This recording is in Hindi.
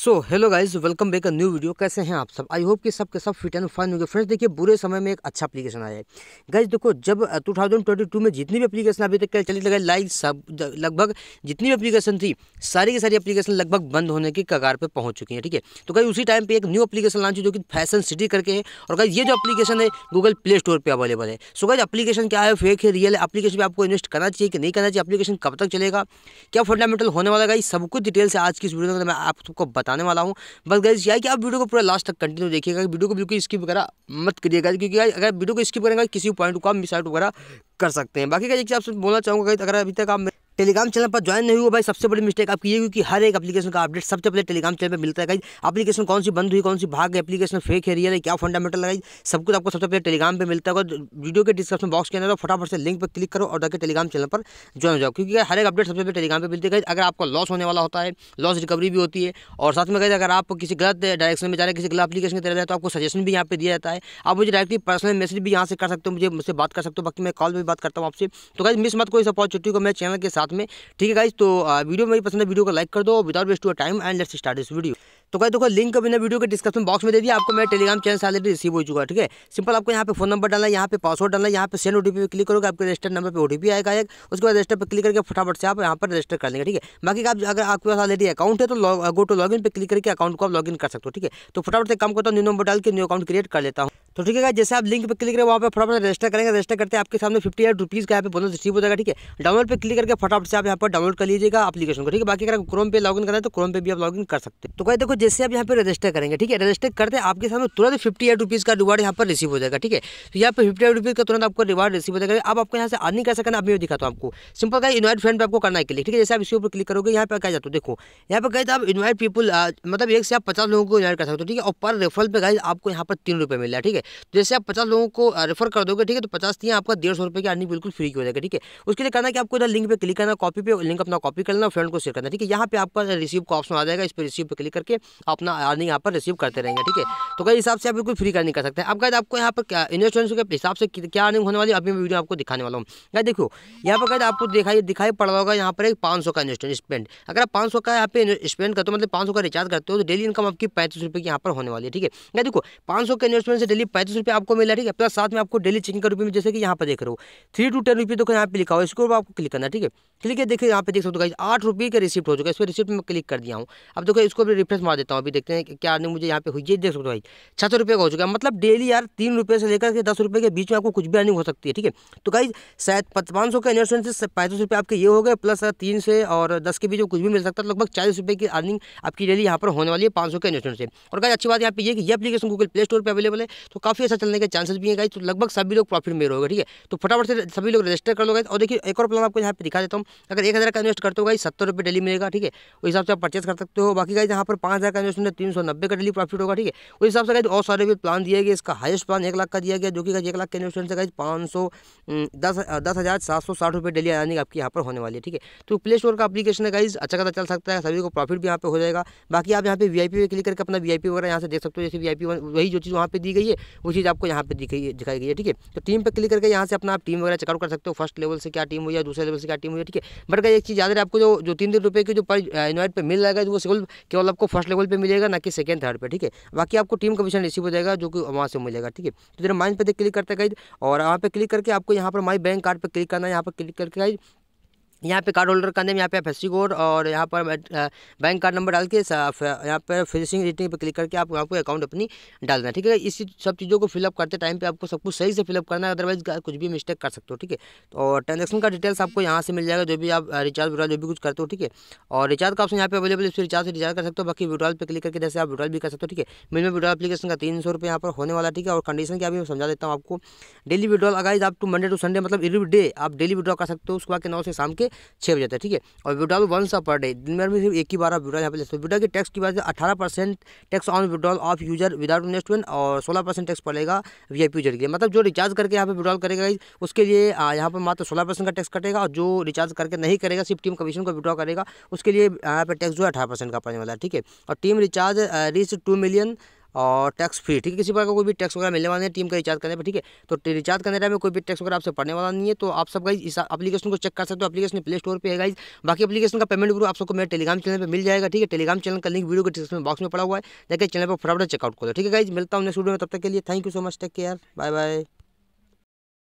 so hello guys welcome back a new video कैसे हैं आप सब आई होप कि सब के सब फिट एंड फाइन होंगे फ्रेंड्स देखिए बुरे समय में एक अच्छा एप्लीकेशन आया है गाइज देखो जब 2022 में जितनी भी एप्लीकेशन अभी तक चली लगाई लाइक सब लगभग जितनी भी एप्लीकेशन थी सारी की सारी एप्लीकेशन लगभग बंद होने की कगार पर पहुँच चुकी है ठीक है तो गाइज उसी टाइम पर एक न्यू अपलीकेशन लॉन्च जो कि फैशन सिटी करके है और गाइज ये जो अपलीकेशन है गूगल प्ले स्टोर पर अवेलेबल है सो गाइज अपलीकेशन क्या है फेक है रियल एप्लीकेशन अपलीकेशन पर आपको इन्वेस्ट करना चाहिए कि नहीं करना चाहिए अपलीकेशन कब तक चलेगा क्या फंडामेंटल होने वाला गाइज सब कुछ डिटेल्स है आज की इस वीडियो में मैं आप सबको बता बताने वाला हूँ बस गाइज यह कि आप वीडियो को पूरा लास्ट तक कंटिन्यू देखिएगा वीडियो को बिल्कुल स्किप वगैरह मत करिएगा क्योंकि अगर वीडियो को स्किप करेंगे किसी पॉइंट को आप मिस आउट वगैरह कर सकते हैं बाकी का एक चीज़ आपसे बोलना चाहूँगा अगर अभी तक आप टेलीग्राम चैनल पर ज्वाइन नहीं हुआ भाई सबसे बड़ी मिस्टेक आपकी ये हुई कि हर एक एप्लीकेशन का अपडेट सबसे पहले टेलीग्राम चैनल पर मिलता है गाइज एप्लीकेशन कौन सी बंद हुई कौन सी भाग एप्लीकेशन फेक है रियल है क्या फंडामेंटल लगाई सब कुछ आपको सबसे पहले टेलीग्राम पर मिलता है और वीडियो के डिस्क्रिप्शन बॉक्स के अंदर फटाफट से लिंक पर क्लिक करो और जाकर टेलीग्राम चैनल पर ज्वाइन हो जाओ क्योंकि हर एक अपडेट सबसे पहले टेलीग्राम पर मिलती है अगर आपका लॉस होने वाला होता है लॉस रिकवरी भी होती है और साथ में कहते अगर आप किसी गलत डायरेक्शन में जा रहे किसी गलत एप्लीकेशन की तरह जाए तो आपको सजेशन भी यहाँ पर दिया जाता है आप मुझे डायरेक्टली पर्सनल मैसेज भी यहाँ से कर सकते हो मुझे मुझसे बात कर सकते हो बाकी मैं कॉल पर बात करता हूँ आपसे तो कहीं मिस मत कोई सपोर्ट छुट्टी को मैं चैनल के साथ साथ में ठीक है गाइज तो वीडियो मेरी पसंद है वीडियो को लाइक कर दो without waste time and let's start this video तो कह देखो लिंक मैंने वीडियो के डिस्क्रिप्शन बॉक्स में दे दिया आपको मेरा टेलीग्राम चैनल ऑलरेडी रिसीव हो चुका है ठीक है सिंपल आपको यहाँ पे फोन नंबर डालना यहाँ पे पासवर्ड डालना यहाँ पे सेंड ओटीपी पे क्लिक करोगे आपके रजिस्टर नंबर पे ओटीपी आएगा एक उसके बाद रजिस्टर पर क्लिक करके फटाफट से आप यहाँ पर रजिस्टर कर लेंगे ठीक है बाकी आप अगर आपके पास ऑलरेडी अकाउंट है तो गो टू लॉग पे क्लिक करके अकाउंट को आप लॉग कर सकते हो ठीक है तो फटाफट से काम करता हूँ न्यू नंबर डाल के न्यू अकाउंट क्रिएट कर लेता हूँ तो ठीक है जैसे आप लिंक पर क्लिक करें वहाँ पर फटाफट रजिस्टर करेंगे रजिस्टर करते हैं आपके सामने फिफ्टी एट रुपीज़ का यहाँ पे बोनस रिसीव हो जाएगा ठीक है डाउनलोड पर क्लिक करके फटाफट से आप यहाँ पर डाउनलोड कर लीजिएगा अपलीकेशन को ठीक है बाकी अगर क्रोम पे लॉगिन करना है तो क्रोम पे भी आप लॉगिन कर सकते हैं तो कहीं देखो जैसे आप यहाँ पर रजिस्टर करेंगे ठीक है रजिस्टर करते आपके सामने तुरंत फिफ्टी एट रुपीज़ का रिवार्ड यहाँ पर रिसीव हो जाएगा ठीक है तो यहाँ पर फिफ्टी एट का तुरंत आपको रिवार्ड रिसीव हो जाएगा आपको यहाँ से अर्निंग सकते हैं अभी दिखाता हूँ आपको सिंपल का इन्वाइट फ्रेंड पर आपको करना है क्लिक ठीक है जैसे आप इसके ऊपर क्लिक करोगे यहाँ पर क्या जाता देखो यहाँ पर तो आप इन्वाइट पीपल मतलब एक से आप पचास लोगों को इन्वाइट कर सकते हो ठीक है और पर रेफर पर गाइज आपको यहाँ पर तीन रुपये मिला ठीक है जैसे आप पचास लोगों को रेफर कर दोगे ठीक है तो पचास दिन आपका डेढ़ सौ रुपये की अर्निंग बिल्कुल फ्री की हो जाएगा ठीक है उसके लिए करना कि आपको इधर लिंक पर क्लिक करना कॉपी पे लिंक अपना कॉपी कर लेना फ्रेंड को शेयर करना ठीक है यहाँ पे आपका रिसीव का ऑप्शन आ जाएगा इस पर रिसीव पर क्लिक करके अपना अर्निंग यहाँ पर रिसीव करते रहेंगे ठीक है तो कई हिसाब से आप बिल्कुल फ्री अर्निंग कर सकते हैं अब कहते आपको यहाँ पर इन्वेस्टमेंट के हिसाब से क्या अर्निंग होने वाली अभी मैं वीडियो आपको दिखाने वाला हूँ क्या देखो यहाँ पर कहते आपको दिखाई दिखाई पड़ रहा होगा यहाँ पर एक पाँच का इन्वेस्टमेंट स्पेंड अगर आप पाँच का यहाँ पे स्पेंड करते हो मतलब पाँच का रिचार्ज करते हो तो डेली इनकम आपकी पैंतीस रुपये की यहाँ पर होने वाली है ठीक है देखो पाँच का इन्वेस्टमेंट से डेली पैंतीस रुपये आपको मिला ठीक है प्लस साथ में आपको डेली चेकिंग का रुपये में जैसे कि यहाँ पर देख रहे हो थ्री टू टेन रुपये तो यहाँ पे लिखा हुआ इसको आपको क्लिक करना ठीक है क्लिक है देखिए यहाँ पे देख सकते हो आठ रुपये का रिसिप्ट हो चुका है इस पर रिसिप्ट में क्लिक कर दिया हूँ अब देखो इसको भी रिफ्रेश मार देता हूँ अभी देखते हैं क्या नहीं मुझे यहाँ पे हुई ये देख सकते हो भाई छः सौ का हो चुका है मतलब डेली यार तीन रुपये से लेकर के दस रुपये के बीच में आपको कुछ भी अर्निंग हो सकती है ठीक है तो गाइज शायद पाँच सौ का इन्वेस्टमेंट से पैंतीस रुपये आपके ये हो गए प्लस तीन से और दस के बीच में कुछ भी मिल सकता है लगभग चालीस रुपये की अर्निंग आपकी डेली यहाँ पर होने वाली है पाँच सौ के इन्वेस्टमेंट से और कहीं अच्छी बात यहाँ पर ये कि ये अपलीकेशन गूगल प्ले स्टोर पर अवेलेबल है तो तो काफ़ी अच्छा चलने के चांसेस भी हैं गाइज तो लगभग सभी लोग प्रॉफिट में रहोगे ठीक है तो फटाफट से सभी लोग रजिस्टर कर लो गए और देखिए एक और प्लान आपको यहाँ पे दिखा देता हूँ अगर एक हज़ार का इन्वेस्ट करते हो गाइज सत्तर रुपये डेली मिलेगा ठीक है उस हिसाब से आप परचेस कर सकते हो बाकी गाइज यहाँ पर पाँच हज़ार का इन्वेस्ट में तीन सौ नब्बे का डेली प्रॉफिट होगा ठीक है उस हिसाब से गाइज और सारे भी प्लान दिया गया इसका हाइस्ट प्लान एक लाख का दिया गया जो कि एक लाख के इन्वेस्टमेंट से गाइज पाँच सौ दस दस हज़ार सात सौ साठ रुपये डेली आने आपकी यहाँ पर होने वाली है ठीक है तो प्ले स्टोर का अपलीकेशन है गाइज अच्छा खाता चल सकता है सभी को प्रॉफिट भी यहाँ पर हो जाएगा बाकी आप यहाँ पे वी आई पे क्लिक करके अपना वी आई पी वगैरह यहाँ से देख सकते हो जैसे वी आई पी वही जो चीज़ वहाँ पर दी गई है वो चीज़ आपको यहाँ पर दिखाई दिखाई गई है ठीक है तो टीम पर क्लिक करके यहाँ से अपना आप टीम वगैरह चेकआउट कर सकते हो फर्स्ट लेवल से क्या टीम हुई है दूसरे लेवल से क्या टीम हुई है ठीक है बट एक चीज़ याद है आपको जो जो तीन तीन रुपये की जो पर इन्वाइट पर मिल जाएगा वो सिकल केवल आपको फर्स्ट लेवल पर मिलेगा ना कि सेकंड थर्ड पर ठीक है बाकी आपको टीम कमीशन रिसीव हो जाएगा जो कि वहाँ से मिलेगा ठीक है तो जरा माइन पर क्लिक करते गई और वहाँ पर क्लिक करके आपको यहाँ पर माई बैंक कार्ड पर क्लिक करना है यहाँ पर क्लिक करके यहाँ पे कार्ड होल्डर का नेम यहाँ पे एफ कोड और यहाँ पर बैंक कार्ड नंबर डाल के uh, यहाँ पर फिनिशिंग रेटिंग पे क्लिक करके आप आपको अकाउंट अपनी डालना है ठीक है इसी सब चीज़ों को फिलअप करते टाइम पे आपको सब कुछ सही से फिलअप करना है अदरवाइज कुछ भी मिस्टेक कर सकते हो ठीक है और तो ट्रांजेक्शन का डिटेल्स आपको यहाँ से मिल जाएगा जो भी आप रिचार्ज uh, विड्रॉल जो भी कुछ करते हो ठीक है और रिचार्ज का ऑप्शन यहाँ पे अवेलेबल है रिचार्ज से रिचार्ज कर सकते हो बाकी विड्रॉल पर क्लिक करके जैसे आप विड्रॉल भी कर सकते हो ठीक है मिनिमम विड्रॉल अपलीकेशन का तीन सौ रुपये यहाँ पर होने वाला ठीक है और कंडीशन क्या भी मैं समझा देता हूँ आपको डेली विड्रॉल अगर आप टू मंडे टू संडे मतलब एवरी डे आप डेली विड्रॉ कर सकते हो उसके बाद के नौ से शाम के छः बजे तक ठीक है और विड्रॉल वन सा पर डे दिन में सिर्फ एक ही बार विड्रॉल यहाँ पे ले विड्रॉल की टैक्स की बात है अठारह percent tax on withdrawal of user without investment और सोलह परसेंट टैक्स पड़ेगा वी आई पी यूजर के लिए मतलब जो रिचार्ज करके यहाँ पर विड्रॉल करेगा उसके लिए यहाँ पर मात्र सोलह परसेंट का टैक्स कटेगा और जो रिचार्ज करके नहीं करेगा सिर्फ टीम कमीशन को विड्रॉ करेगा उसके लिए यहाँ पर टैक्स जो है अठारह परसेंट का पड़ने वाला है ठीक है और team recharge reach two million और टैक्स फ्री ठीक है किसी प्रकार का कोई भी टैक्स वगैरह मिलने वाला नहीं टीम का रिचार्ज करने पर ठीक है तो रिचार्ज करने टाइम में कोई भी टैक्स वगैरह आपसे पड़ने वाला नहीं है तो आप सब गाइज इस अपलीकेशन को चेक कर सकते हो अपलीकेशन प्ले स्टोर पर है गाइज बाकी अपलीकेशन का पेमेंट ग्रुप आप सबको मेरे टेलीग्राम चैनल पर मिल जाएगा ठीक है टेलीग्राम चैनल का लिंक वीडियो के डिस्क्रिप्शन बॉक्स में पड़ा हुआ है लेकिन चैनल पर फटाफट चेकआउट करो ठीक है गाइज मिलता हूँ नेक्स्ट वीडियो में तब तक के लिए thank you so much take care bye bye